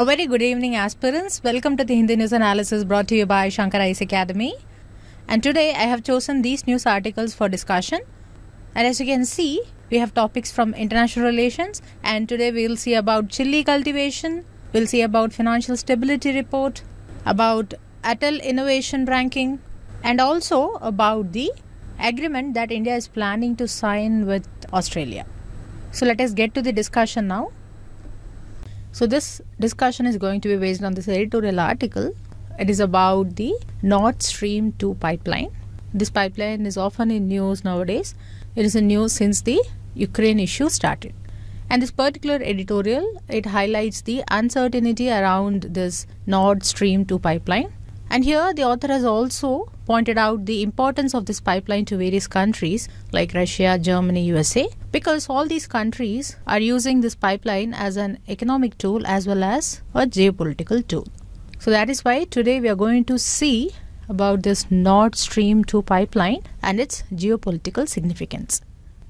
A very good evening, aspirants. Welcome to the Hindi News Analysis brought to you by Shankar Ice Academy. And today I have chosen these news articles for discussion. And as you can see, we have topics from international relations. And today we will see about chili cultivation, we'll see about financial stability report, about Atal innovation ranking, and also about the agreement that India is planning to sign with Australia. So let us get to the discussion now. So this discussion is going to be based on this editorial article. It is about the Nord Stream 2 pipeline. This pipeline is often in news nowadays. It is in news since the Ukraine issue started. And this particular editorial, it highlights the uncertainty around this Nord Stream 2 pipeline. And here the author has also pointed out the importance of this pipeline to various countries like Russia, Germany, USA, because all these countries are using this pipeline as an economic tool as well as a geopolitical tool. So that is why today we are going to see about this Nord Stream 2 pipeline and its geopolitical significance.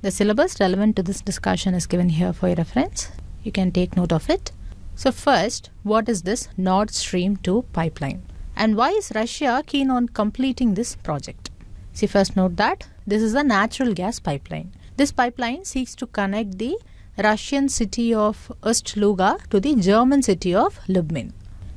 The syllabus relevant to this discussion is given here for your reference. You can take note of it. So first, what is this Nord Stream 2 pipeline? And why is Russia keen on completing this project? See, first note that this is a natural gas pipeline. This pipeline seeks to connect the Russian city of Ust-Luga to the German city of Lubmin.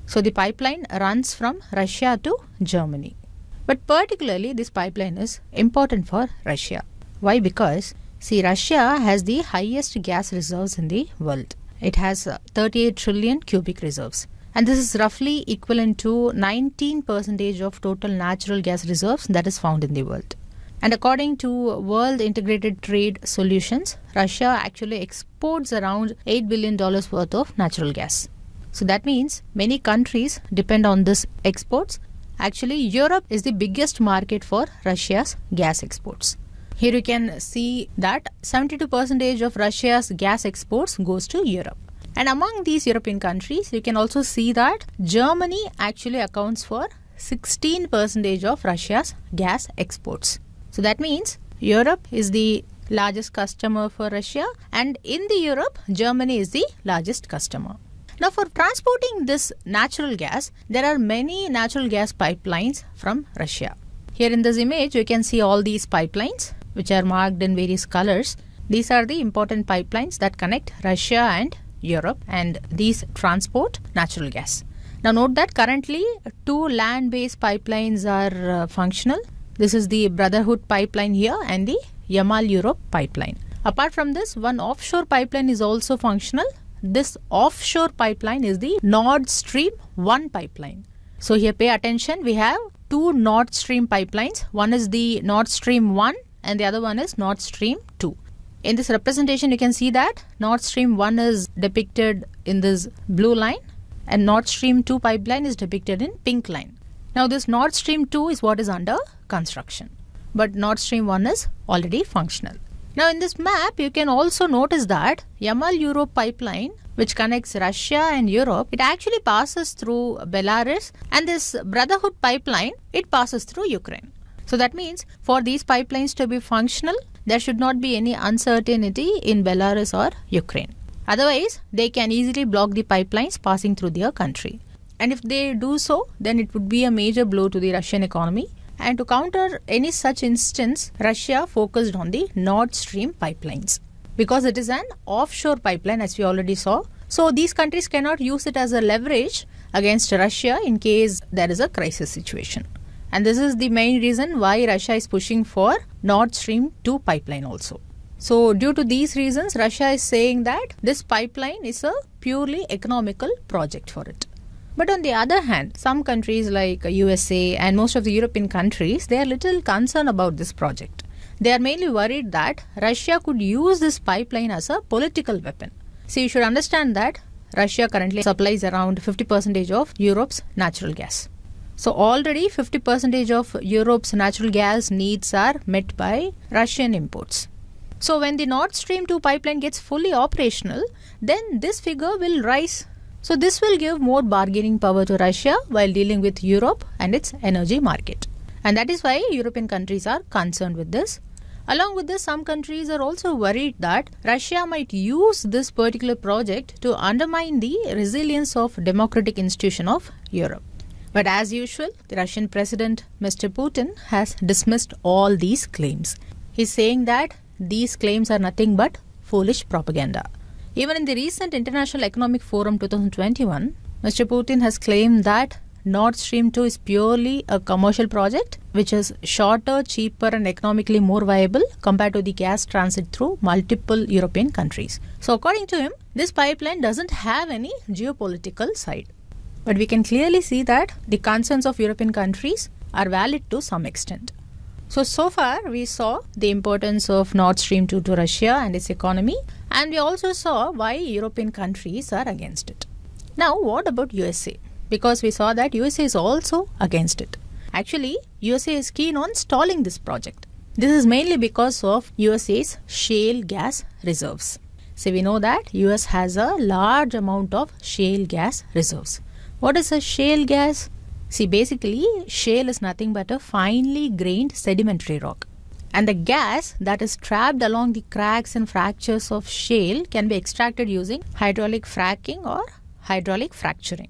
So the pipeline runs from Russia to Germany. But particularly this pipeline is important for Russia. Why? Because see Russia has the highest gas reserves in the world. It has uh, 38 trillion cubic reserves and this is roughly equivalent to 19 percentage of total natural gas reserves that is found in the world. And according to World Integrated Trade Solutions, Russia actually exports around $8 billion worth of natural gas. So that means many countries depend on this exports. Actually, Europe is the biggest market for Russia's gas exports. Here you can see that 72% of Russia's gas exports goes to Europe. And among these European countries, you can also see that Germany actually accounts for 16% of Russia's gas exports. So that means Europe is the largest customer for Russia and in the Europe, Germany is the largest customer. Now for transporting this natural gas, there are many natural gas pipelines from Russia. Here in this image, you can see all these pipelines which are marked in various colors. These are the important pipelines that connect Russia and Europe, and these transport natural gas. Now, note that currently two land based pipelines are uh, functional. This is the Brotherhood pipeline here and the Yamal Europe pipeline. Apart from this, one offshore pipeline is also functional. This offshore pipeline is the Nord Stream 1 pipeline. So, here pay attention we have two Nord Stream pipelines. One is the Nord Stream 1 and the other one is Nord Stream 2. In this representation, you can see that Nord Stream 1 is depicted in this blue line and Nord Stream 2 pipeline is depicted in pink line. Now this Nord Stream 2 is what is under construction, but Nord Stream 1 is already functional. Now in this map, you can also notice that Yamal Europe pipeline which connects Russia and Europe, it actually passes through Belarus and this Brotherhood pipeline, it passes through Ukraine. So that means for these pipelines to be functional, there should not be any uncertainty in Belarus or Ukraine. Otherwise, they can easily block the pipelines passing through their country. And if they do so, then it would be a major blow to the Russian economy. And to counter any such instance, Russia focused on the Nord Stream pipelines because it is an offshore pipeline, as we already saw. So these countries cannot use it as a leverage against Russia in case there is a crisis situation. And this is the main reason why Russia is pushing for Nord Stream 2 pipeline also. So, due to these reasons, Russia is saying that this pipeline is a purely economical project for it. But on the other hand, some countries like USA and most of the European countries, they are little concerned about this project. They are mainly worried that Russia could use this pipeline as a political weapon. See, you should understand that Russia currently supplies around 50% of Europe's natural gas. So already 50% of Europe's natural gas needs are met by Russian imports. So when the Nord Stream 2 pipeline gets fully operational, then this figure will rise. So this will give more bargaining power to Russia while dealing with Europe and its energy market. And that is why European countries are concerned with this. Along with this, some countries are also worried that Russia might use this particular project to undermine the resilience of democratic institution of Europe. But as usual, the Russian President Mr. Putin has dismissed all these claims. He's saying that these claims are nothing but foolish propaganda. Even in the recent International Economic Forum 2021, Mr. Putin has claimed that Nord Stream 2 is purely a commercial project which is shorter, cheaper, and economically more viable compared to the gas transit through multiple European countries. So, according to him, this pipeline doesn't have any geopolitical side. But we can clearly see that the concerns of European countries are valid to some extent. So, so far we saw the importance of Nord Stream 2 to Russia and its economy and we also saw why European countries are against it. Now, what about USA? Because we saw that USA is also against it. Actually, USA is keen on stalling this project. This is mainly because of USA's shale gas reserves. So we know that US has a large amount of shale gas reserves. What is a shale gas? See, basically, shale is nothing but a finely grained sedimentary rock. And the gas that is trapped along the cracks and fractures of shale can be extracted using hydraulic fracking or hydraulic fracturing.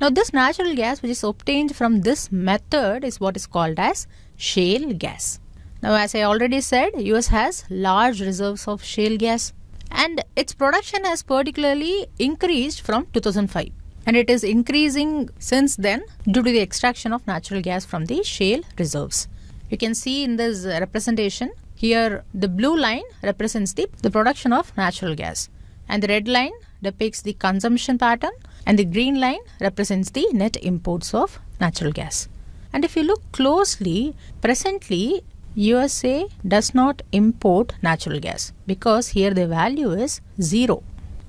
Now, this natural gas which is obtained from this method is what is called as shale gas. Now, as I already said, US has large reserves of shale gas and its production has particularly increased from 2005 and it is increasing since then due to the extraction of natural gas from the shale reserves. You can see in this uh, representation here the blue line represents the, the production of natural gas and the red line depicts the consumption pattern and the green line represents the net imports of natural gas. And if you look closely, presently USA does not import natural gas because here the value is zero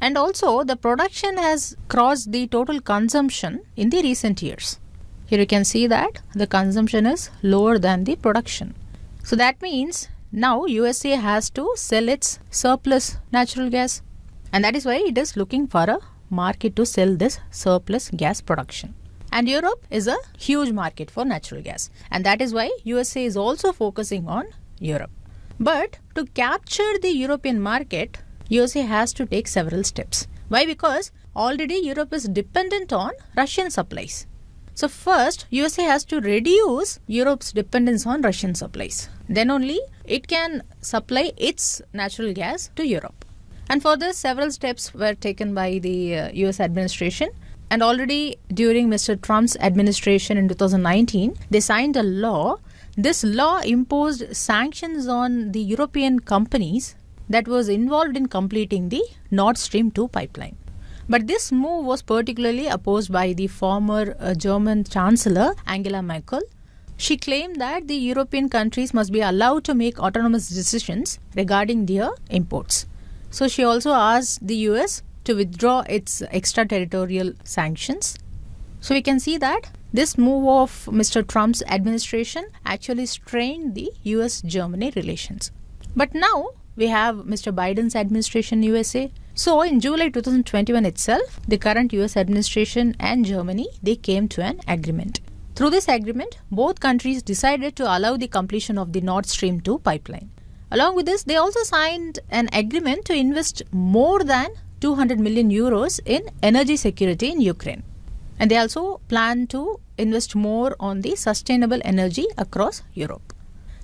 and also the production has crossed the total consumption in the recent years. Here you can see that the consumption is lower than the production. So that means now USA has to sell its surplus natural gas and that is why it is looking for a market to sell this surplus gas production. And Europe is a huge market for natural gas and that is why USA is also focusing on Europe. But to capture the European market, USA has to take several steps. Why? Because already Europe is dependent on Russian supplies. So first, USA has to reduce Europe's dependence on Russian supplies. Then only it can supply its natural gas to Europe. And for this, several steps were taken by the uh, US administration. And already during Mr. Trump's administration in 2019, they signed a law. This law imposed sanctions on the European companies that was involved in completing the Nord Stream 2 pipeline. But this move was particularly opposed by the former uh, German Chancellor Angela Merkel. She claimed that the European countries must be allowed to make autonomous decisions regarding their imports. So she also asked the US to withdraw its extraterritorial sanctions. So we can see that this move of Mr. Trump's administration actually strained the US Germany relations. But now we have Mr. Biden's administration USA. So in July 2021 itself, the current US administration and Germany they came to an agreement. Through this agreement, both countries decided to allow the completion of the Nord Stream 2 pipeline. Along with this, they also signed an agreement to invest more than 200 million euros in energy security in Ukraine. And they also plan to invest more on the sustainable energy across Europe.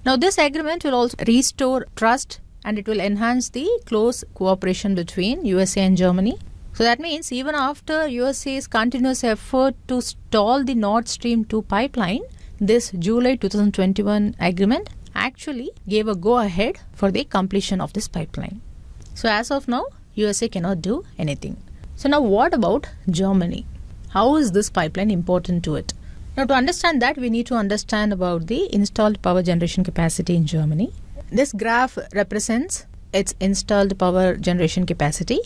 Now, this agreement will also restore trust and it will enhance the close cooperation between USA and Germany. So that means even after USA's continuous effort to stall the Nord Stream 2 pipeline, this July 2021 agreement actually gave a go ahead for the completion of this pipeline. So as of now, USA cannot do anything. So now what about Germany? How is this pipeline important to it? Now to understand that we need to understand about the installed power generation capacity in Germany. This graph represents its installed power generation capacity.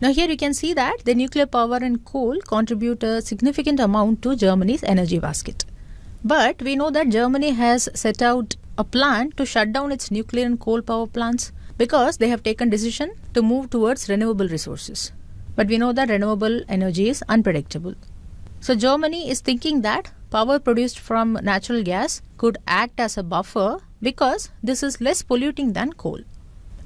Now here you can see that the nuclear power and coal contribute a significant amount to Germany's energy basket. But we know that Germany has set out a plan to shut down its nuclear and coal power plants because they have taken decision to move towards renewable resources. But we know that renewable energy is unpredictable. So Germany is thinking that power produced from natural gas could act as a buffer because this is less polluting than coal.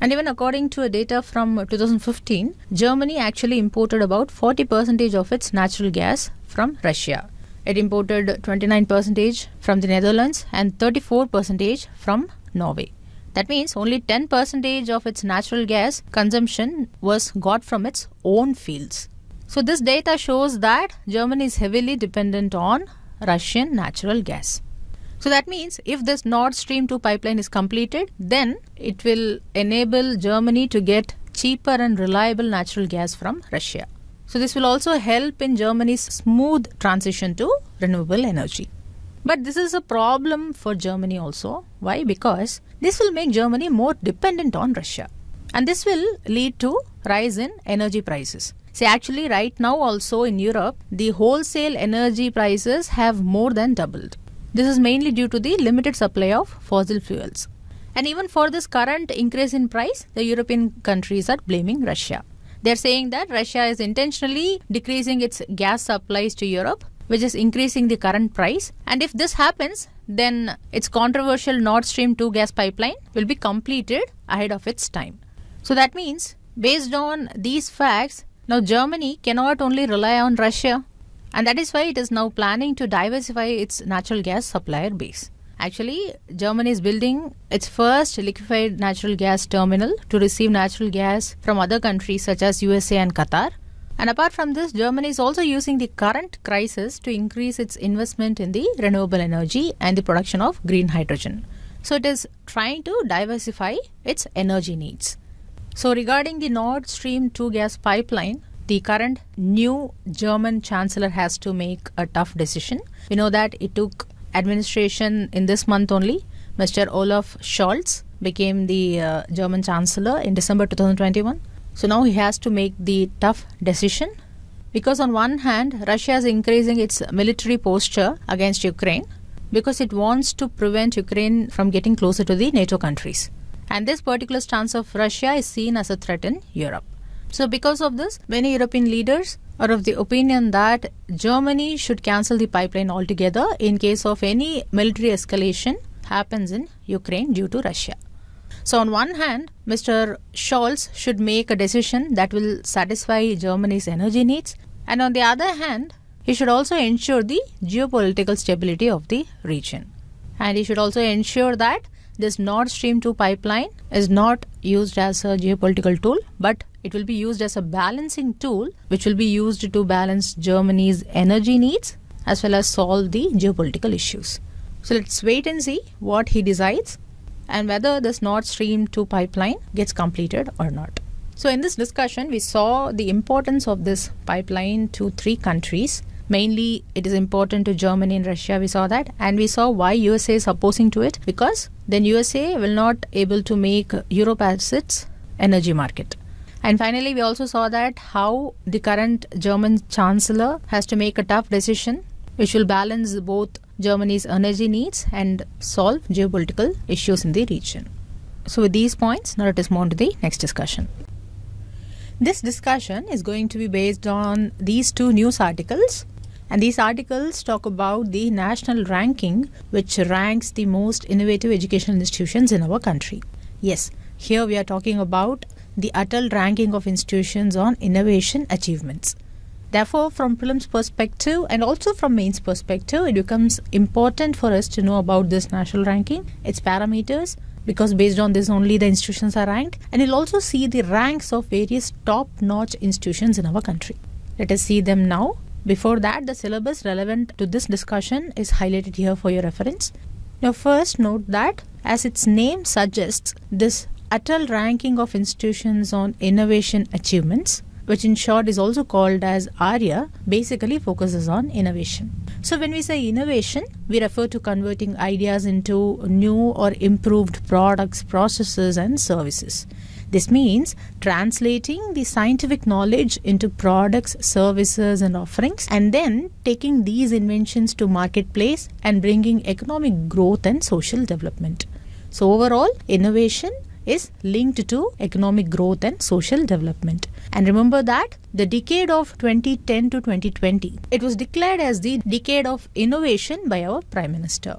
And even according to a data from 2015, Germany actually imported about 40% of its natural gas from Russia. It imported 29% from the Netherlands and 34% from Norway. That means only 10% of its natural gas consumption was got from its own fields. So this data shows that Germany is heavily dependent on Russian natural gas. So that means if this Nord Stream 2 pipeline is completed, then it will enable Germany to get cheaper and reliable natural gas from Russia. So this will also help in Germany's smooth transition to renewable energy. But this is a problem for Germany also. Why? Because this will make Germany more dependent on Russia. And this will lead to rise in energy prices. See, actually, right now also in Europe, the wholesale energy prices have more than doubled. This is mainly due to the limited supply of fossil fuels. And even for this current increase in price, the European countries are blaming Russia. They're saying that Russia is intentionally decreasing its gas supplies to Europe, which is increasing the current price. And if this happens, then its controversial Nord Stream 2 gas pipeline will be completed ahead of its time. So that means, based on these facts, now, Germany cannot only rely on Russia, and that is why it is now planning to diversify its natural gas supplier base. Actually, Germany is building its first liquefied natural gas terminal to receive natural gas from other countries such as USA and Qatar. And apart from this, Germany is also using the current crisis to increase its investment in the renewable energy and the production of green hydrogen. So it is trying to diversify its energy needs. So, regarding the Nord Stream 2 gas pipeline, the current new German chancellor has to make a tough decision. We know that it took administration in this month only. Mr. Olaf Scholz became the uh, German chancellor in December 2021. So now he has to make the tough decision because on one hand Russia is increasing its military posture against Ukraine because it wants to prevent Ukraine from getting closer to the NATO countries. And this particular stance of Russia is seen as a threat in Europe. So, because of this, many European leaders are of the opinion that Germany should cancel the pipeline altogether in case of any military escalation happens in Ukraine due to Russia. So, on one hand, Mr. Scholz should make a decision that will satisfy Germany's energy needs, and on the other hand, he should also ensure the geopolitical stability of the region. And he should also ensure that this Nord Stream 2 pipeline is not used as a geopolitical tool, but it will be used as a balancing tool, which will be used to balance Germany's energy needs as well as solve the geopolitical issues. So let's wait and see what he decides and whether this Nord Stream 2 pipeline gets completed or not. So in this discussion, we saw the importance of this pipeline to three countries mainly it is important to Germany and Russia. We saw that, and we saw why USA is opposing to it because then USA will not able to make Europe as its energy market. And finally, we also saw that how the current German chancellor has to make a tough decision which will balance both Germany's energy needs and solve geopolitical issues in the region. So, with these points, now let us move on to the next discussion. This discussion is going to be based on these two news articles and these articles talk about the national ranking, which ranks the most innovative educational institutions in our country. Yes, here we are talking about the Atal ranking of institutions on innovation achievements. Therefore, from prelims perspective and also from mains perspective, it becomes important for us to know about this national ranking, its parameters, because based on this only the institutions are ranked, and you'll also see the ranks of various top-notch institutions in our country. Let us see them now. Before that, the syllabus relevant to this discussion is highlighted here for your reference. Now, first note that as its name suggests, this attal ranking of institutions on innovation achievements, which in short is also called as ARIA, basically focuses on innovation. So, when we say innovation, we refer to converting ideas into new or improved products, processes, and services. This means translating the scientific knowledge into products, services, and offerings, and then taking these inventions to marketplace and bringing economic growth and social development. So, overall, innovation is linked to economic growth and social development. And remember that the decade of 2010 to 2020, it was declared as the decade of innovation by our Prime Minister.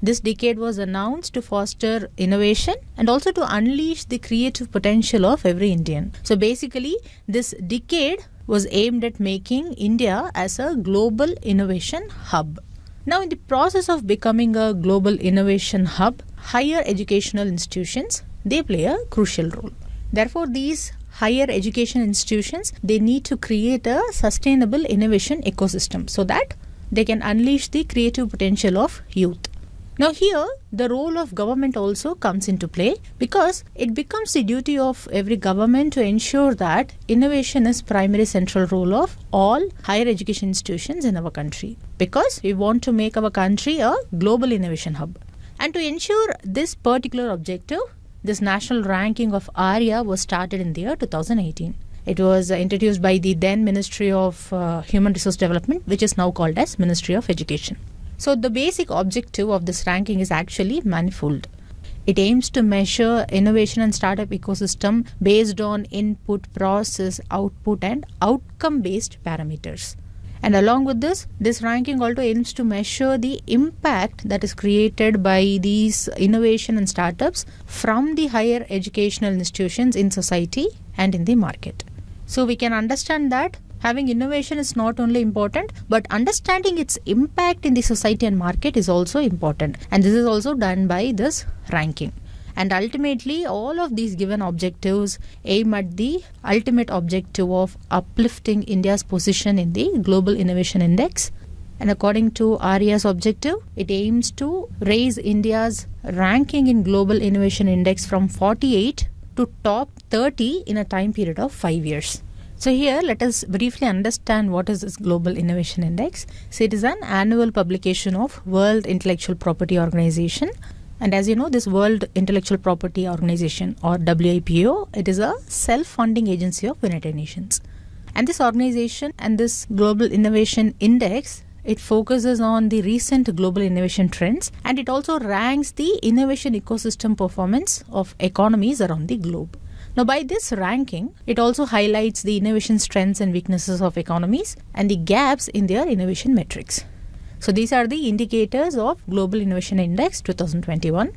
This decade was announced to foster innovation and also to unleash the creative potential of every Indian. So basically, this decade was aimed at making India as a global innovation hub. Now, in the process of becoming a global innovation hub, higher educational institutions they play a crucial role. Therefore, these higher education institutions they need to create a sustainable innovation ecosystem so that they can unleash the creative potential of youth. Now, here the role of government also comes into play because it becomes the duty of every government to ensure that innovation is primary central role of all higher education institutions in our country because we want to make our country a global innovation hub. And to ensure this particular objective, this national ranking of ARIA was started in the year 2018. It was introduced by the then Ministry of uh, Human Resource Development, which is now called as Ministry of Education. So the basic objective of this ranking is actually manifold. It aims to measure innovation and startup ecosystem based on input, process, output and outcome based parameters. And along with this, this ranking also aims to measure the impact that is created by these innovation and startups from the higher educational institutions in society and in the market. So we can understand that Having innovation is not only important, but understanding its impact in the society and market is also important. And this is also done by this ranking and ultimately all of these given objectives aim at the ultimate objective of uplifting India's position in the global innovation index and according to ARIA's objective it aims to raise India's ranking in global innovation index from 48 to top 30 in a time period of 5 years so here let us briefly understand what is this Global Innovation Index. So it is an annual publication of World Intellectual Property Organization and as you know this World Intellectual Property Organization or WIPO it is a self-funding agency of United Nations. And this organization and this Global Innovation Index it focuses on the recent global innovation trends and it also ranks the innovation ecosystem performance of economies around the globe. Now, by this ranking, it also highlights the innovation strengths and weaknesses of economies and the gaps in their innovation metrics. So, these are the indicators of Global Innovation Index 2021.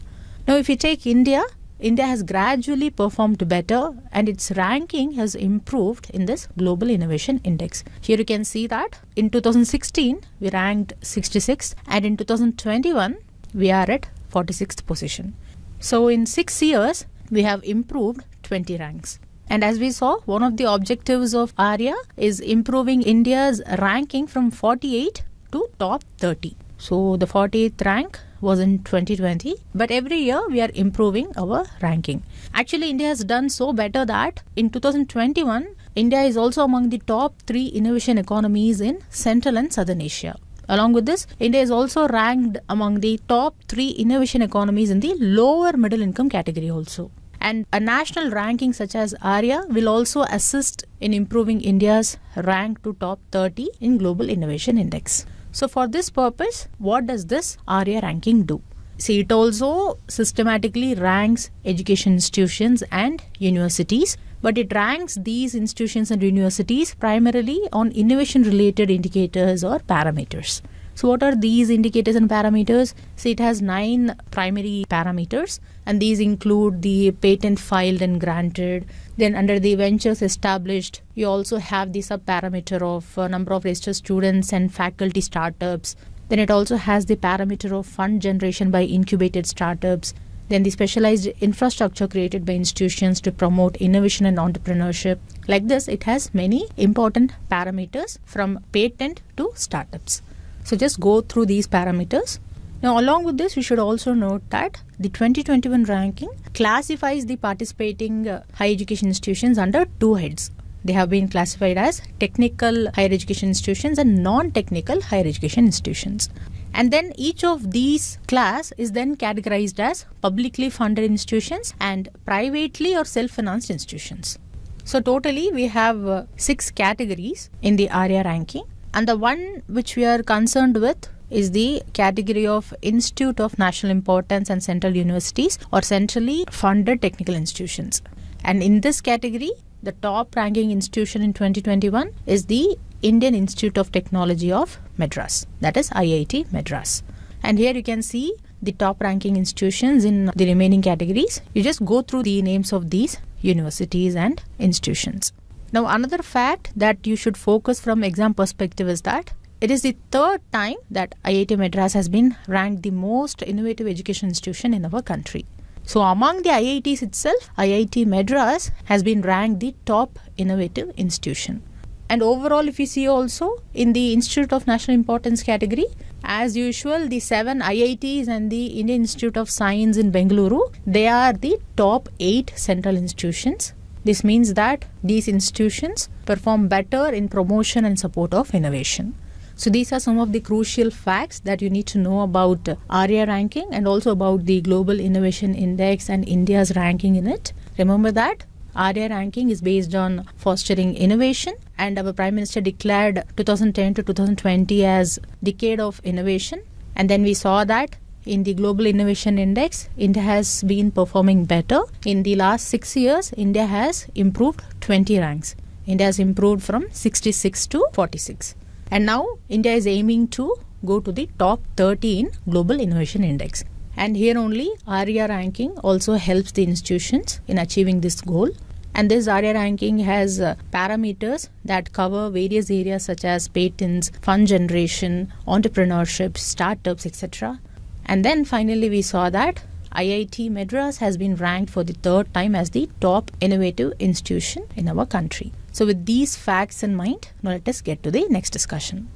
Now, if you take India, India has gradually performed better and its ranking has improved in this Global Innovation Index. Here you can see that in 2016 we ranked 66th and in 2021 we are at 46th position. So in 6 years we have improved 20 ranks. And as we saw, one of the objectives of ARIA is improving India's ranking from 48 to top 30. So the 48th rank was in 2020 but every year we are improving our ranking actually india has done so better that in 2021 india is also among the top 3 innovation economies in central and southern asia along with this india is also ranked among the top 3 innovation economies in the lower middle income category also and a national ranking such as ARIA will also assist in improving India's rank to top 30 in Global Innovation Index. So, for this purpose, what does this ARIA ranking do? See, it also systematically ranks education institutions and universities, but it ranks these institutions and universities primarily on innovation related indicators or parameters. So what are these indicators and parameters? So it has nine primary parameters and these include the patent filed and granted. Then under the ventures established, you also have the subparameter of uh, number of registered students and faculty startups. Then it also has the parameter of fund generation by incubated startups. Then the specialized infrastructure created by institutions to promote innovation and entrepreneurship. Like this, it has many important parameters from patent to startups. So just go through these parameters. Now along with this, we should also note that the 2021 ranking classifies the participating uh, higher education institutions under two heads. They have been classified as technical higher education institutions and non-technical higher education institutions. And then each of these class is then categorized as publicly funded institutions and privately or self-financed institutions. So totally we have uh, six categories in the ARIA ranking. And the one which we are concerned with is the category of Institute of National Importance and Central Universities or centrally funded technical institutions. And in this category, the top ranking institution in 2021 is the Indian Institute of Technology of Madras, that is IIT Madras. And here you can see the top ranking institutions in the remaining categories. You just go through the names of these universities and institutions. Now another fact that you should focus from exam perspective is that it is the third time that IIT Madras has been ranked the most innovative education institution in our country. So, among the IITs itself, IIT Madras has been ranked the top innovative institution. And overall, if you see also in the Institute of National Importance category, as usual, the seven IITs and the Indian Institute of Science in Bengaluru, they are the top eight central institutions this means that these institutions perform better in promotion and support of innovation. So these are some of the crucial facts that you need to know about ARIA ranking and also about the Global Innovation Index and India's ranking in it. Remember that ARIA ranking is based on fostering innovation and our Prime Minister declared 2010 to 2020 as decade of innovation and then we saw that in the Global Innovation Index, India has been performing better. In the last six years, India has improved 20 ranks. India has improved from 66 to 46. And now India is aiming to go to the top thirteen Global Innovation Index. And here only ARIA ranking also helps the institutions in achieving this goal. And this ARIA ranking has uh, parameters that cover various areas such as patents, fund generation, entrepreneurship, startups, etc. And then finally, we saw that IIT Madras has been ranked for the third time as the top innovative institution in our country. So, with these facts in mind, now let us get to the next discussion.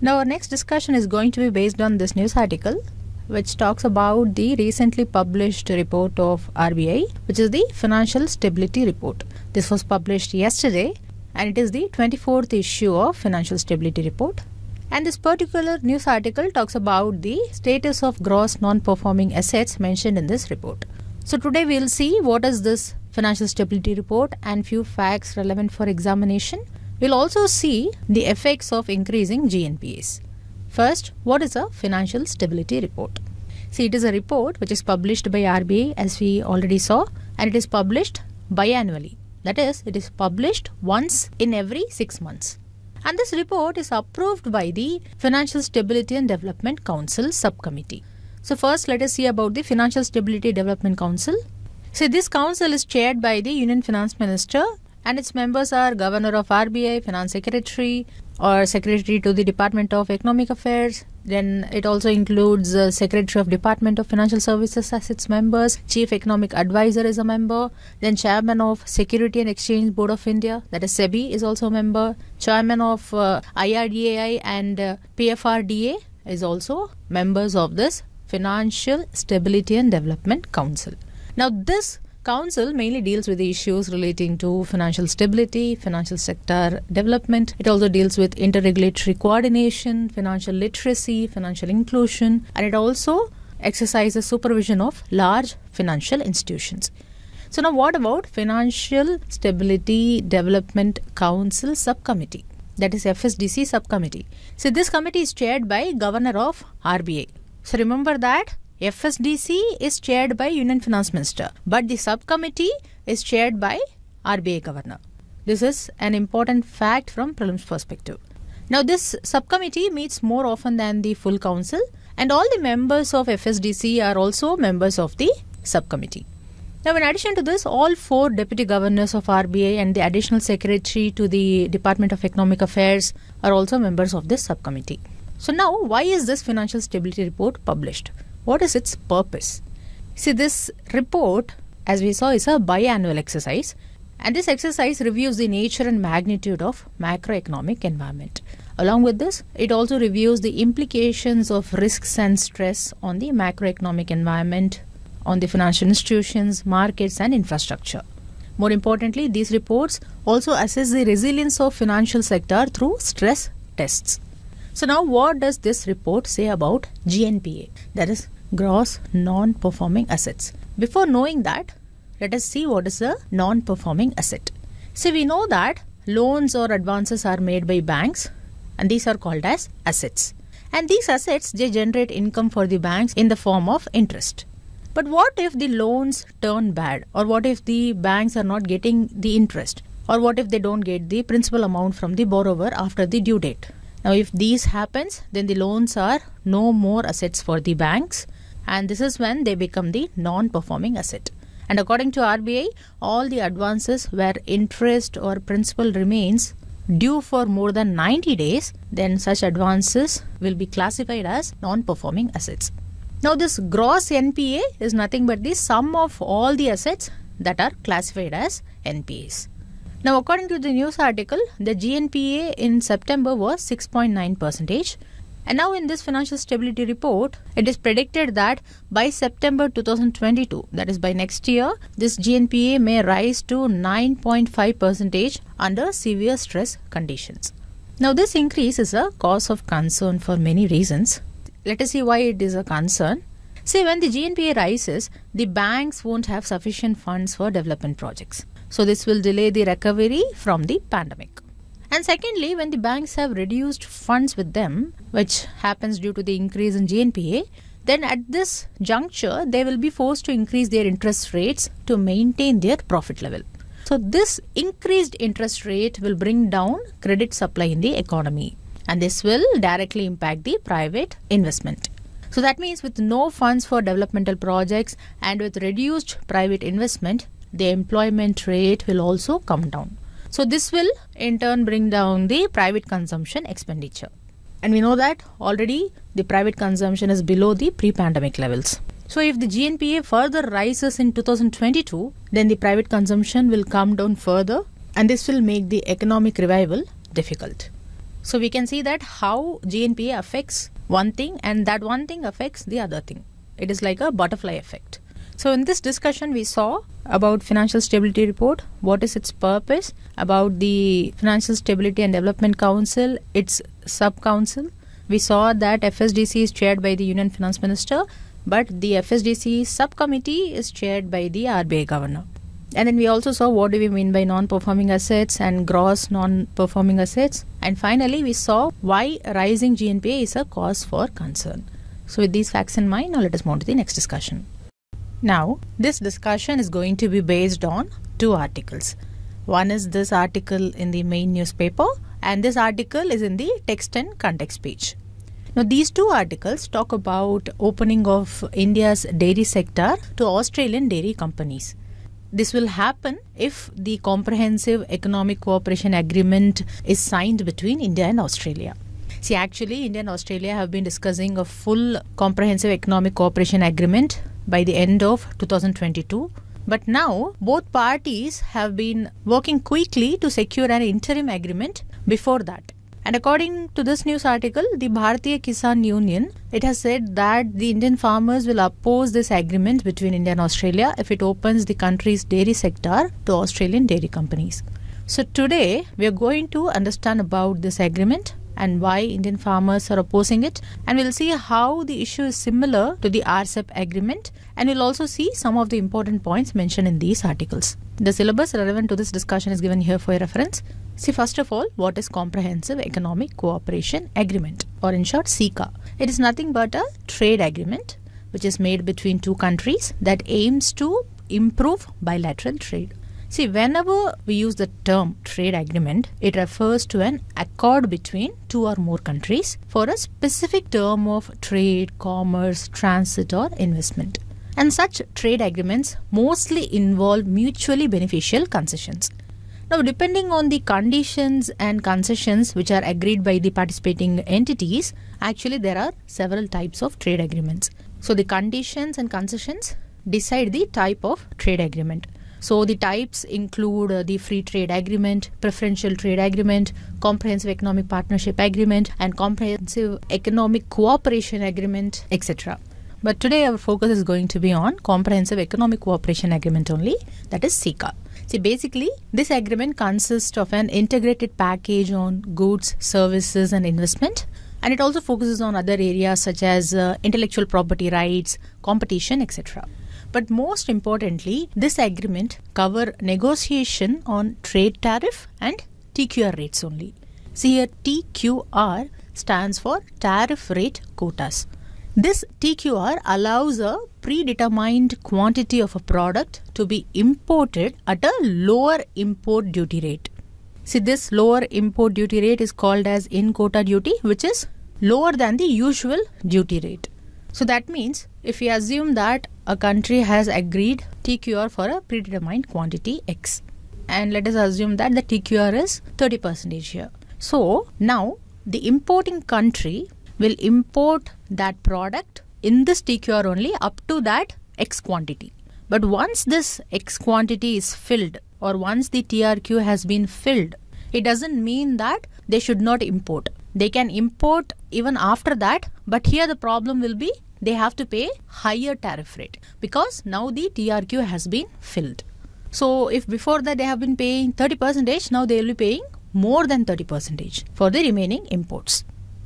Now, our next discussion is going to be based on this news article, which talks about the recently published report of RBI, which is the Financial Stability Report. This was published yesterday and it is the 24th issue of Financial Stability Report and this particular news article talks about the status of gross non performing assets mentioned in this report. So, today we'll see what is this financial stability report and few facts relevant for examination. We'll also see the effects of increasing GNPAs. First, what is a financial stability report? See, it is a report which is published by RBI as we already saw, and it is published biannually. That is, it is published once in every six months and this report is approved by the Financial Stability and Development Council subcommittee. So first let us see about the Financial Stability Development Council. So this council is chaired by the Union Finance Minister and its members are Governor of RBI, Finance Secretary or Secretary to the Department of Economic Affairs, then it also includes Secretary of Department of Financial Services as its members, Chief Economic Advisor is a member, then Chairman of Security and Exchange Board of India, that is SEBI, is also a member, Chairman of uh, IRDAI and uh, PFRDA is also members of this Financial Stability and Development Council. Now this Council mainly deals with issues relating to financial stability, financial sector development. It also deals with interregulatory coordination, financial literacy, financial inclusion, and it also exercises supervision of large financial institutions. So now what about Financial Stability Development Council Subcommittee? That is FSDC subcommittee. So this committee is chaired by Governor of RBA. So remember that FSDC is chaired by Union Finance Minister, but the subcommittee is chaired by RBI Governor. This is an important fact from prelims perspective. Now, this subcommittee meets more often than the full council, and all the members of FSDC are also members of the subcommittee. Now, in addition to this, all four deputy governors of RBI and the additional secretary to the Department of Economic Affairs are also members of this subcommittee. So, now why is this financial stability report published? What is its purpose? See, this report, as we saw, is a biannual exercise. And this exercise reviews the nature and magnitude of macroeconomic environment. Along with this, it also reviews the implications of risks and stress on the macroeconomic environment, on the financial institutions, markets, and infrastructure. More importantly, these reports also assess the resilience of financial sector through stress tests. So now what does this report say about GNPA? that is gross non-performing assets. Before knowing that, let us see what is a non-performing asset. So we know that loans or advances are made by banks and these are called as assets. And these assets, they generate income for the banks in the form of interest. But what if the loans turn bad or what if the banks are not getting the interest or what if they don't get the principal amount from the borrower after the due date? Now, if these happens, then the loans are no more assets for the banks and this is when they become the non-performing asset. And according to RBI, all the advances where interest or principal remains due for more than 90 days, then such advances will be classified as non-performing assets. Now this gross NPA is nothing but the sum of all the assets that are classified as NPAs. Now, according to the news article, the GNPA in September was 6.9 percentage. And now in this financial stability report, it is predicted that by September 2022, that is by next year, this GNPA may rise to 9.5 percentage under severe stress conditions. Now this increase is a cause of concern for many reasons. Let us see why it is a concern. See, when the GNPA rises, the banks won't have sufficient funds for development projects. So this will delay the recovery from the pandemic. And secondly, when the banks have reduced funds with them, which happens due to the increase in GNPA, then at this juncture, they will be forced to increase their interest rates to maintain their profit level. So, this increased interest rate will bring down credit supply in the economy, and this will directly impact the private investment. So, that means with no funds for developmental projects and with reduced private investment, the employment rate will also come down. So this will in turn bring down the private consumption expenditure. And we know that already the private consumption is below the pre-pandemic levels. So if the GNPA further rises in 2022, then the private consumption will come down further and this will make the economic revival difficult. So we can see that how GNPA affects one thing and that one thing affects the other thing. It is like a butterfly effect. So in this discussion we saw about financial stability report, what is its purpose, about the Financial Stability and Development Council, its sub-council. We saw that FSDC is chaired by the Union Finance Minister, but the FSDC subcommittee is chaired by the RBI governor. And then we also saw what do we mean by non-performing assets and gross non-performing assets. And finally, we saw why rising GNPA is a cause for concern. So with these facts in mind, now let us move on to the next discussion. Now, this discussion is going to be based on two articles. One is this article in the main newspaper and this article is in the text and context page. Now, these two articles talk about opening of India's dairy sector to Australian dairy companies. This will happen if the Comprehensive Economic Cooperation Agreement is signed between India and Australia. See, actually, India and Australia have been discussing a full comprehensive economic cooperation agreement by the end of 2022. But now, both parties have been working quickly to secure an interim agreement before that. And according to this news article, the Bharatiya Kisan Union, it has said that the Indian farmers will oppose this agreement between India and Australia if it opens the country's dairy sector to Australian dairy companies. So today we are going to understand about this agreement, and why Indian farmers are opposing it. And we'll see how the issue is similar to the RCEP agreement. And we'll also see some of the important points mentioned in these articles. The syllabus relevant to this discussion is given here for your reference. See, first of all, what is Comprehensive Economic Cooperation Agreement, or in short, CECA? It is nothing but a trade agreement which is made between two countries that aims to improve bilateral trade. See, whenever we use the term trade agreement, it refers to an accord between two or more countries for a specific term of trade, commerce, transit, or investment. And such trade agreements mostly involve mutually beneficial concessions. Now, depending on the conditions and concessions which are agreed by the participating entities, actually there are several types of trade agreements. So, the conditions and concessions decide the type of trade agreement. So the types include uh, the free trade agreement, preferential trade agreement, comprehensive economic partnership agreement, and comprehensive economic cooperation agreement, etc. But today our focus is going to be on comprehensive economic cooperation agreement only, that is SECA. See, basically, this agreement consists of an integrated package on goods, services, and investment and it also focuses on other areas such as uh, intellectual property rights, competition, etc. But most importantly, this agreement cover negotiation on trade tariff and TQR rates only. See here TQR stands for tariff rate quotas. This TQR allows a predetermined quantity of a product to be imported at a lower import duty rate. See, this lower import duty rate is called as in quota duty, which is lower than the usual duty rate. So that means if we assume that a country has agreed TQR for a predetermined quantity X and let us assume that the TQR is 30% here. So now the importing country will import that product in this TQR only up to that X quantity. But once this X quantity is filled or once the TRQ has been filled, it doesn't mean that they should not import. They can import even after that, but here the problem will be they have to pay higher tariff rate because now the TRQ has been filled. So if before that they have been paying 30 percent now they will be paying more than 30 percent for the remaining imports.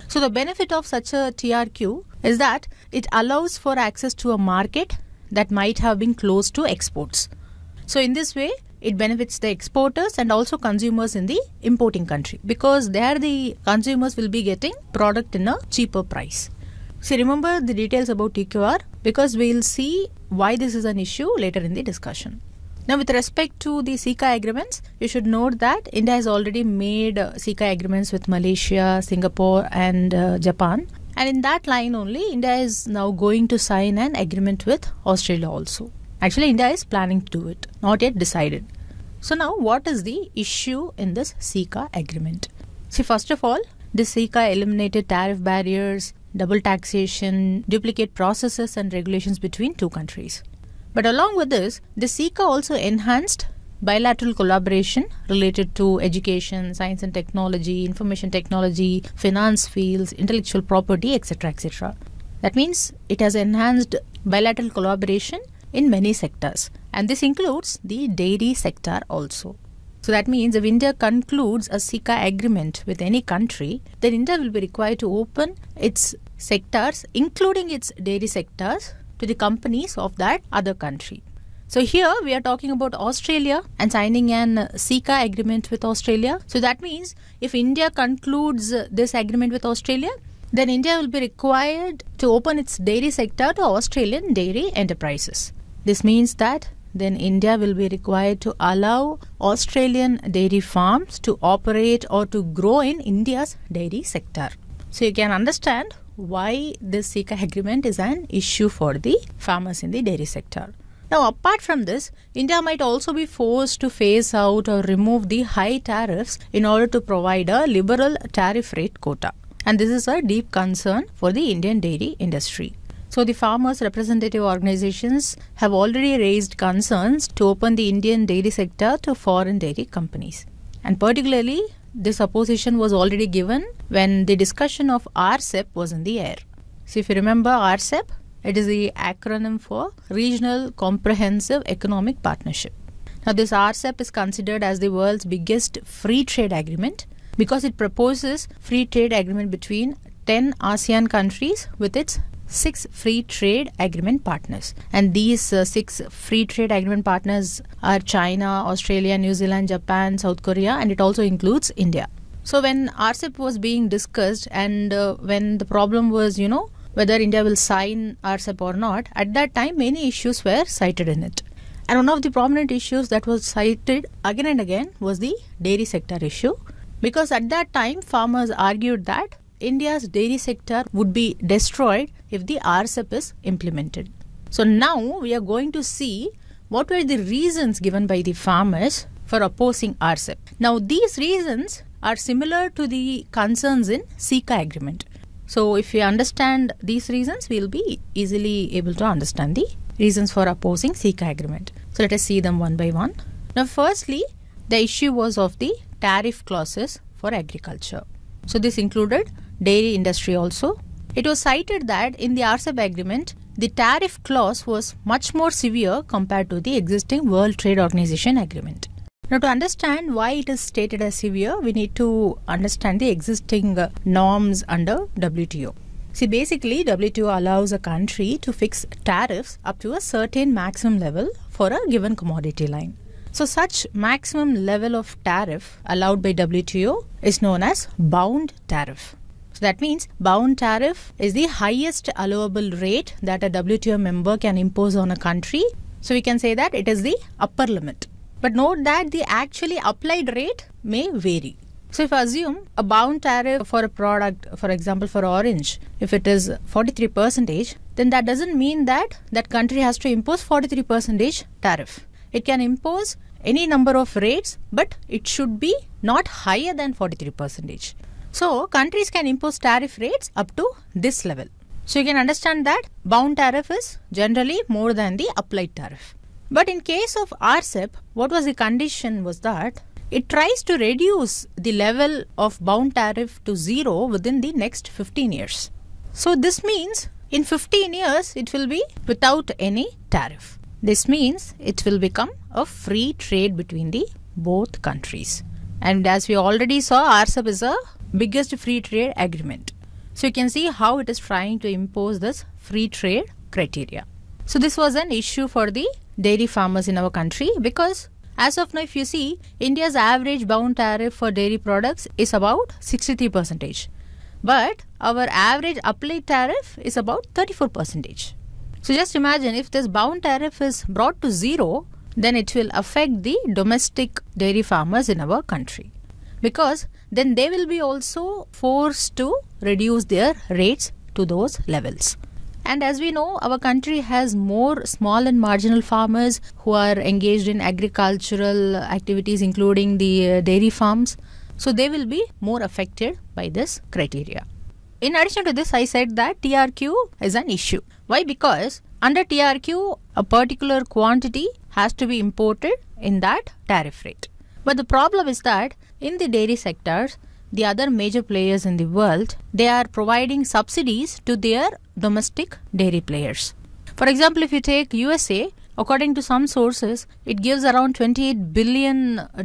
So the benefit of such a TRQ is that it allows for access to a market that might have been closed to exports. So in this way, it benefits the exporters and also consumers in the importing country because there the consumers will be getting product in a cheaper price. So remember the details about TQR because we'll see why this is an issue later in the discussion. Now with respect to the SICA agreements, you should note that India has already made uh, agreements with Malaysia, Singapore and uh, Japan. And in that line only, India is now going to sign an agreement with Australia also. Actually, India is planning to do it, not yet decided. So now what is the issue in this SICA agreement? See, first of all, the SICA eliminated tariff barriers, double taxation, duplicate processes and regulations between two countries. But along with this, the SICA also enhanced bilateral collaboration related to education, science and technology, information technology, finance fields, intellectual property, etc. etc. That means it has enhanced bilateral collaboration in many sectors, and this includes the dairy sector also. So that means if India concludes a SICA agreement with any country, then India will be required to open its sectors, including its dairy sectors, to the companies of that other country. So here we are talking about Australia and signing an SICA agreement with Australia. So that means if India concludes this agreement with Australia, then India will be required to open its dairy sector to Australian dairy enterprises. This means that then India will be required to allow Australian dairy farms to operate or to grow in India's dairy sector. So you can understand why this SICA agreement is an issue for the farmers in the dairy sector. Now, apart from this, India might also be forced to phase out or remove the high tariffs in order to provide a liberal tariff rate quota. And this is a deep concern for the Indian dairy industry. So the farmers' representative organizations have already raised concerns to open the Indian dairy sector to foreign dairy companies. And particularly, this opposition was already given when the discussion of RCEP was in the air. So if you remember RCEP, it is the acronym for Regional Comprehensive Economic Partnership. Now, this RCEP is considered as the world's biggest free trade agreement because it proposes free trade agreement between 10 ASEAN countries with its six free trade agreement partners. And these uh, six free trade agreement partners are China, Australia, New Zealand, Japan, South Korea, and it also includes India. So when RCEP was being discussed and uh, when the problem was, you know, whether India will sign RCEP or not, at that time many issues were cited in it. And one of the prominent issues that was cited again and again was the dairy sector issue because at that time farmers argued that India's dairy sector would be destroyed if the RCEP is implemented. So now we are going to see what were the reasons given by the farmers for opposing RCEP. Now these reasons are similar to the concerns in SICA agreement. So if we understand these reasons, we'll be easily able to understand the reasons for opposing SICA agreement. So let us see them one by one. Now firstly, the issue was of the tariff clauses for agriculture. So this included dairy industry also. It was cited that in the RCEP agreement, the tariff clause was much more severe compared to the existing World Trade Organization agreement. Now, to understand why it is stated as severe, we need to understand the existing uh, norms under WTO. See, basically, WTO allows a country to fix tariffs up to a certain maximum level for a given commodity line. So, such maximum level of tariff allowed by WTO is known as bound tariff. So that means bound tariff is the highest allowable rate that a WTO member can impose on a country. So we can say that it is the upper limit. But note that the actually applied rate may vary. So if I assume a bound tariff for a product, for example, for orange, if it is 43 percentage, then that doesn't mean that that country has to impose 43 percentage tariff. It can impose any number of rates, but it should be not higher than 43 percentage. So countries can impose tariff rates up to this level. So you can understand that bound tariff is generally more than the applied tariff. But in case of RCEP, what was the condition was that it tries to reduce the level of bound tariff to zero within the next 15 years. So this means in 15 years it will be without any tariff. This means it will become a free trade between the both countries. And as we already saw, RCEP is a biggest free trade agreement. So you can see how it is trying to impose this free trade criteria. So this was an issue for the dairy farmers in our country because as of now if you see India's average bound tariff for dairy products is about 63 percentage but our average applied tariff is about 34 percentage. So just imagine if this bound tariff is brought to zero then it will affect the domestic dairy farmers in our country because then they will be also forced to reduce their rates to those levels. And as we know, our country has more small and marginal farmers who are engaged in agricultural activities, including the uh, dairy farms. So they will be more affected by this criteria. In addition to this, I said that TRQ is an issue. Why? Because under TRQ, a particular quantity has to be imported in that tariff rate. But the problem is that in the dairy sectors, the other major players in the world, they are providing subsidies to their domestic dairy players. For example, if you take USA, according to some sources, it gives around 28 billion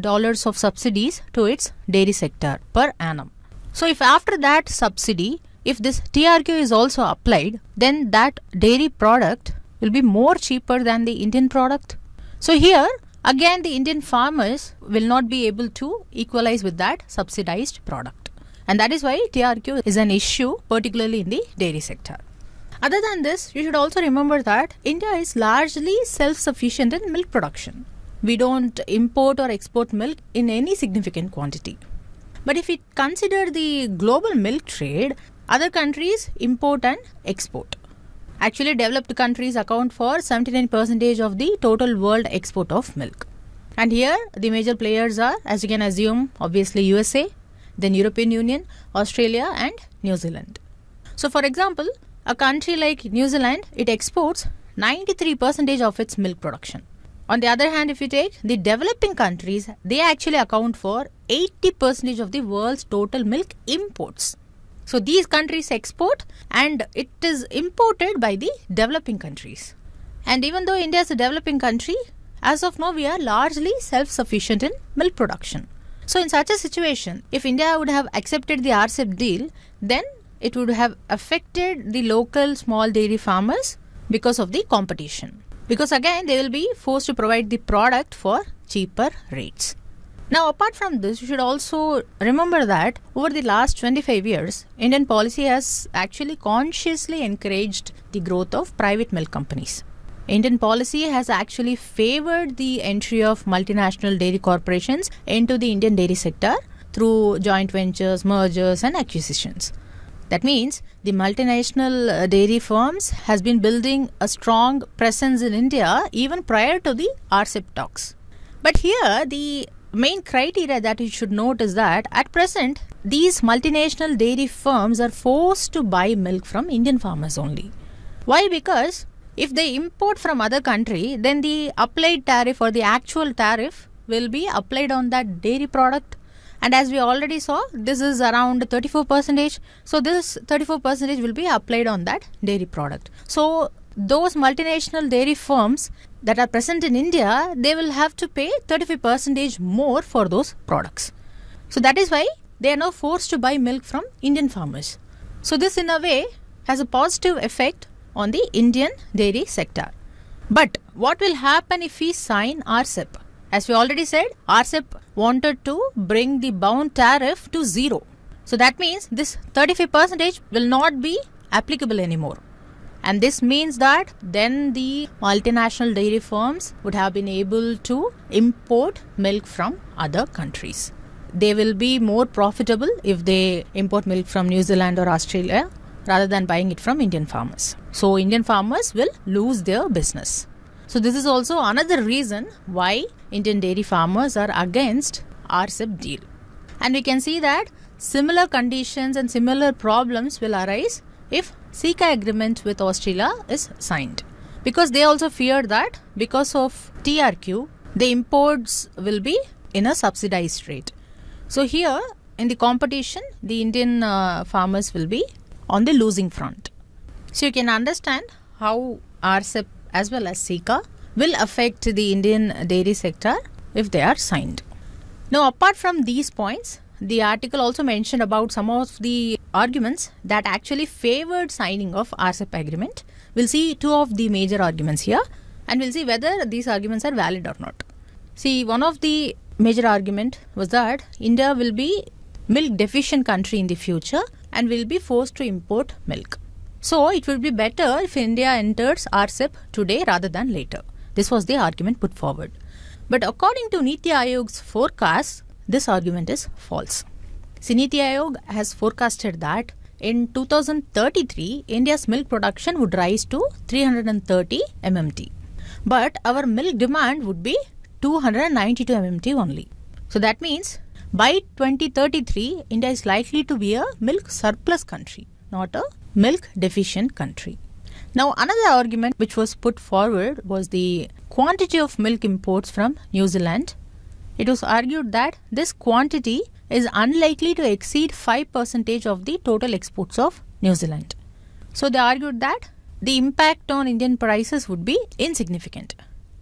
dollars of subsidies to its dairy sector per annum. So if after that subsidy, if this TRQ is also applied, then that dairy product will be more cheaper than the Indian product. So here Again, the Indian farmers will not be able to equalize with that subsidized product. And that is why TRQ is an issue, particularly in the dairy sector. Other than this, you should also remember that India is largely self sufficient in milk production. We don't import or export milk in any significant quantity. But if we consider the global milk trade, other countries import and export. Actually, developed countries account for 79% of the total world export of milk. And here, the major players are, as you can assume, obviously USA, then European Union, Australia, and New Zealand. So, for example, a country like New Zealand, it exports 93% of its milk production. On the other hand, if you take the developing countries, they actually account for 80% of the world's total milk imports. So these countries export and it is imported by the developing countries. And even though India is a developing country, as of now we are largely self-sufficient in milk production. So in such a situation, if India would have accepted the RCEP deal, then it would have affected the local small dairy farmers because of the competition. Because again, they will be forced to provide the product for cheaper rates. Now, apart from this, you should also remember that over the last 25 years, Indian policy has actually consciously encouraged the growth of private milk companies. Indian policy has actually favored the entry of multinational dairy corporations into the Indian dairy sector through joint ventures, mergers, and acquisitions. That means the multinational uh, dairy firms has been building a strong presence in India even prior to the RCEP talks. But here the main criteria that you should note is that at present, these multinational dairy firms are forced to buy milk from Indian farmers only. Why? Because if they import from other country, then the applied tariff or the actual tariff will be applied on that dairy product. And as we already saw, this is around 34 percentage. So this 34 percentage will be applied on that dairy product. So those multinational dairy firms that are present in India, they will have to pay 35% more for those products. So that is why they are now forced to buy milk from Indian farmers. So this in a way has a positive effect on the Indian dairy sector. But what will happen if we sign RCEP? As we already said, RCEP wanted to bring the bound tariff to zero. So that means this 35% will not be applicable anymore and this means that then the multinational dairy firms would have been able to import milk from other countries they will be more profitable if they import milk from new zealand or australia rather than buying it from indian farmers so indian farmers will lose their business so this is also another reason why indian dairy farmers are against rcep deal and we can see that similar conditions and similar problems will arise if Sika agreement with Australia is signed because they also fear that because of TRQ, the imports will be in a subsidized rate. So here in the competition, the Indian uh, farmers will be on the losing front. So you can understand how RCEP as well as SICA will affect the Indian dairy sector if they are signed. Now apart from these points, the article also mentioned about some of the arguments that actually favored signing of RCEP agreement. We'll see two of the major arguments here and we'll see whether these arguments are valid or not. See, one of the major argument was that India will be milk deficient country in the future and will be forced to import milk. So it will be better if India enters RCEP today rather than later. This was the argument put forward. But according to Niti Ayog's forecast, this argument is false. Siniti Yog has forecasted that in 2033, India's milk production would rise to 330 MMT. But our milk demand would be 292 MMT only. So that means by 2033, India is likely to be a milk surplus country, not a milk deficient country. Now, another argument which was put forward was the quantity of milk imports from New Zealand it was argued that this quantity is unlikely to exceed 5% of the total exports of New Zealand. So they argued that the impact on Indian prices would be insignificant.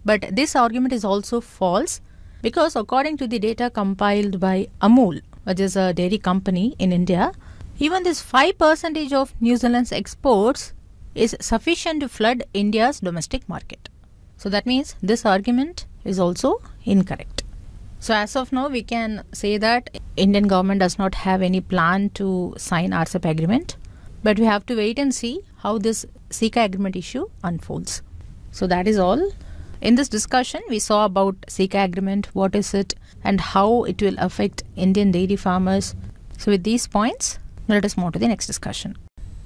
But this argument is also false because according to the data compiled by Amul, which is a dairy company in India, even this 5% of New Zealand's exports is sufficient to flood India's domestic market. So that means this argument is also incorrect. So as of now, we can say that Indian government does not have any plan to sign RCEP agreement, but we have to wait and see how this SICA agreement issue unfolds. So that is all. In this discussion, we saw about SICA agreement, what is it, and how it will affect Indian dairy farmers. So with these points, let us move to the next discussion.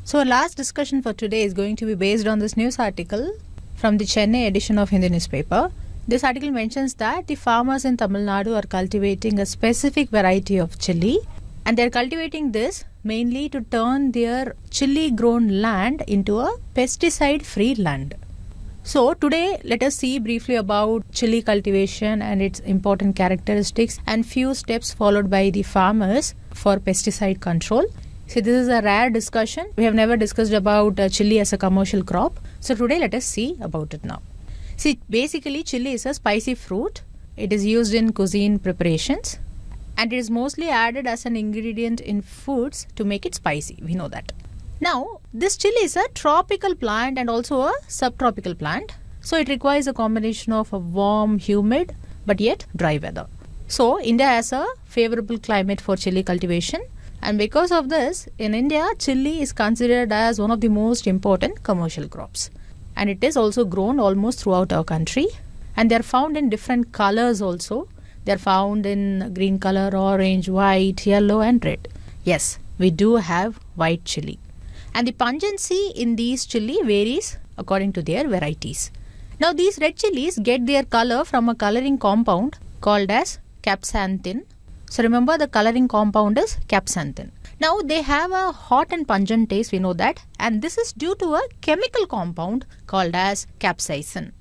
So our last discussion for today is going to be based on this news article from the Chennai edition of Hindi newspaper this article mentions that the farmers in Tamil Nadu are cultivating a specific variety of chili and they're cultivating this mainly to turn their chili grown land into a pesticide free land. So, today let us see briefly about chili cultivation and its important characteristics and few steps followed by the farmers for pesticide control. See, this is a rare discussion. We have never discussed about uh, chili as a commercial crop. So, today let us see about it now. See, basically, chili is a spicy fruit. It is used in cuisine preparations and it is mostly added as an ingredient in foods to make it spicy. We know that. Now, this chili is a tropical plant and also a subtropical plant. So, it requires a combination of a warm, humid, but yet dry weather. So, India has a favorable climate for chili cultivation. And because of this, in India, chili is considered as one of the most important commercial crops and it is also grown almost throughout our country and they are found in different colors also they are found in green color orange white yellow and red yes we do have white chili and the pungency in these chili varies according to their varieties now these red chilies get their color from a coloring compound called as capsanthin so remember the coloring compound is capsanthin now they have a hot and pungent taste, we know that, and this is due to a chemical compound called as capsaicin.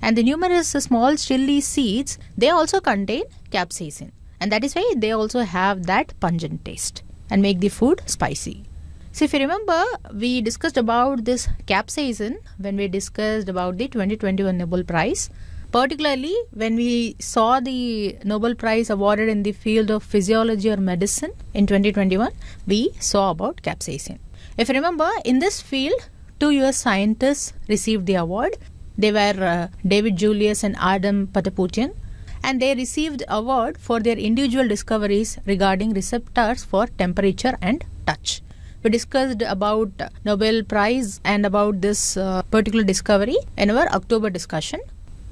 And the numerous small chili seeds, they also contain capsaicin. And that is why they also have that pungent taste and make the food spicy. So if you remember, we discussed about this capsaicin when we discussed about the 2021 Nobel Prize particularly when we saw the Nobel Prize awarded in the field of physiology or medicine in 2021, we saw about capsaicin. If you remember, in this field, two US scientists received the award. They were uh, David Julius and Adam Pataputian, and they received award for their individual discoveries regarding receptors for temperature and touch. We discussed about Nobel Prize and about this uh, particular discovery in our October discussion.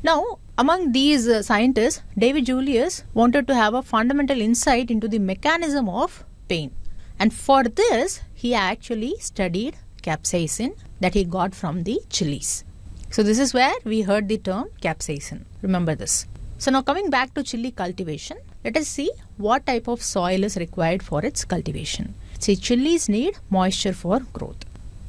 Now, among these uh, scientists, David Julius wanted to have a fundamental insight into the mechanism of pain. And for this, he actually studied capsaicin that he got from the chilies. So, this is where we heard the term capsaicin. Remember this. So, now coming back to chili cultivation, let us see what type of soil is required for its cultivation. See, chilies need moisture for growth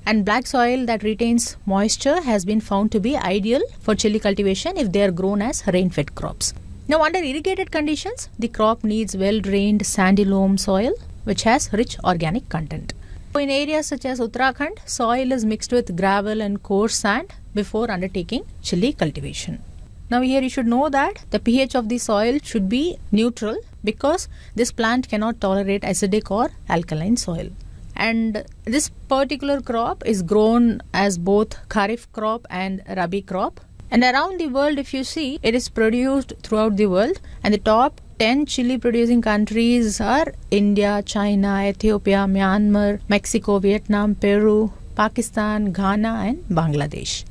and black soil that retains moisture has been found to be ideal for chili cultivation if they are grown as rain-fed crops. Now under irrigated conditions, the crop needs well-drained sandy loam soil which has rich organic content. In areas such as Uttarakhand, soil is mixed with gravel and coarse sand before undertaking chili cultivation. Now here you should know that the pH of the soil should be neutral because this plant cannot tolerate acidic or alkaline soil and this particular crop is grown as both kharif crop and rabi crop and around the world if you see it is produced throughout the world and the top 10 chili producing countries are India, China, Ethiopia, Myanmar, Mexico, Vietnam, Peru, Pakistan, Ghana, and Bangladesh.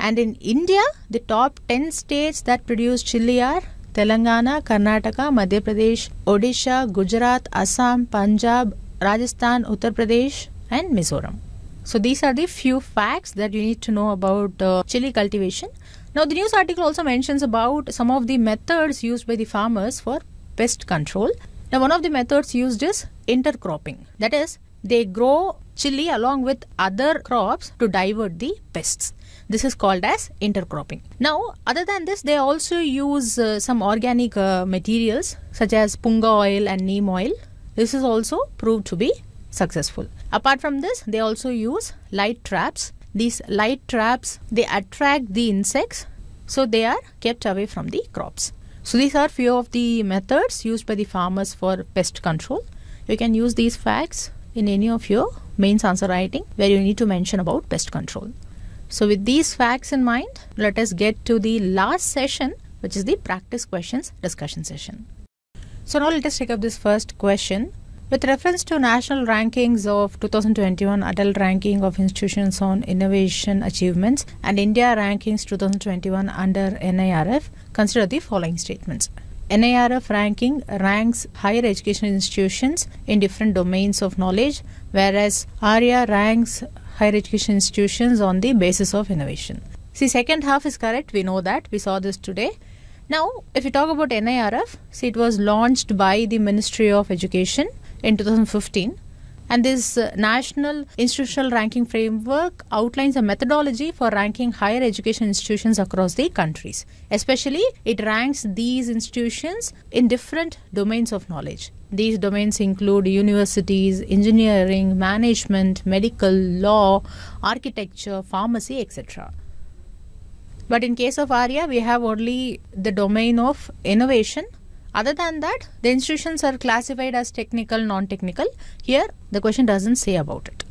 And in India, the top 10 states that produce chili are Telangana, Karnataka, Madhya Pradesh, Odisha, Gujarat, Assam, Punjab, Rajasthan, Uttar Pradesh, and Mizoram. So these are the few facts that you need to know about uh, chili cultivation. Now the news article also mentions about some of the methods used by the farmers for pest control. Now one of the methods used is intercropping. That is they grow chili along with other crops to divert the pests. This is called as intercropping. Now other than this they also use uh, some organic uh, materials such as punga oil and neem oil this is also proved to be successful. Apart from this, they also use light traps. These light traps, they attract the insects, so they are kept away from the crops. So these are few of the methods used by the farmers for pest control. You can use these facts in any of your mains answer writing where you need to mention about pest control. So with these facts in mind, let us get to the last session which is the practice questions discussion session. So now let us take up this first question. With reference to national rankings of 2021 adult ranking of institutions on innovation achievements and India rankings 2021 under NIRF, consider the following statements. NIRF ranking ranks higher education institutions in different domains of knowledge, whereas ARIA ranks higher education institutions on the basis of innovation. See, second half is correct. We know that. We saw this today. Now, if you talk about NIRF, see, it was launched by the Ministry of Education in 2015. And this uh, National Institutional Ranking Framework outlines a methodology for ranking higher education institutions across the countries. Especially, it ranks these institutions in different domains of knowledge. These domains include universities, engineering, management, medical, law, architecture, pharmacy, etc. But in case of ARIA, we have only the domain of innovation. Other than that, the institutions are classified as technical, non-technical. Here, the question doesn't say about it.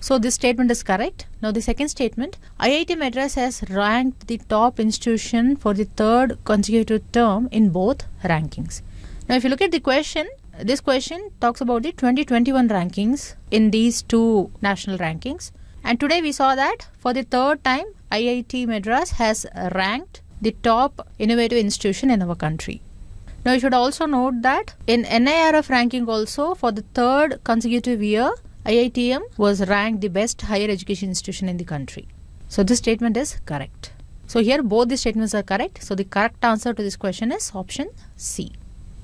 So this statement is correct. Now the second statement, IIT Madras has ranked the top institution for the third consecutive term in both rankings. Now if you look at the question, this question talks about the 2021 rankings in these two national rankings. And today we saw that for the third time IIT Madras has ranked the top innovative institution in our country. Now, you should also note that in NIRF ranking, also for the third consecutive year, IITM was ranked the best higher education institution in the country. So, this statement is correct. So, here both the statements are correct. So, the correct answer to this question is option C.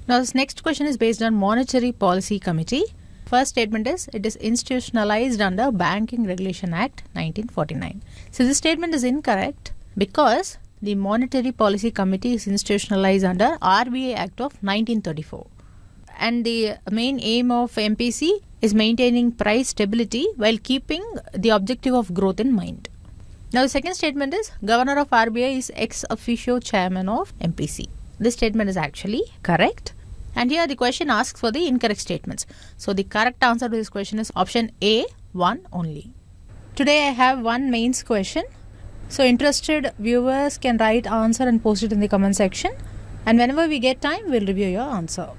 Now, this next question is based on Monetary Policy Committee. First statement is it is institutionalized under Banking Regulation Act 1949. So this statement is incorrect because the Monetary Policy Committee is institutionalized under RBA Act of 1934. And the main aim of MPC is maintaining price stability while keeping the objective of growth in mind. Now, the second statement is Governor of RBI is ex officio chairman of MPC. This statement is actually correct and here the question asks for the incorrect statements. So the correct answer to this question is option A, 1 only. Today I have one mains question. So interested viewers can write answer and post it in the comment section. And whenever we get time, we'll review your answer.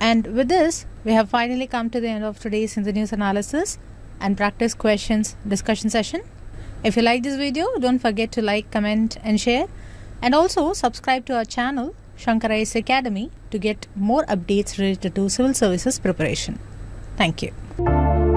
And with this, we have finally come to the end of today's in the news analysis and practice questions discussion session. If you like this video, don't forget to like, comment and share and also subscribe to our channel Shankar S Academy to get more updates related to civil services preparation. Thank you.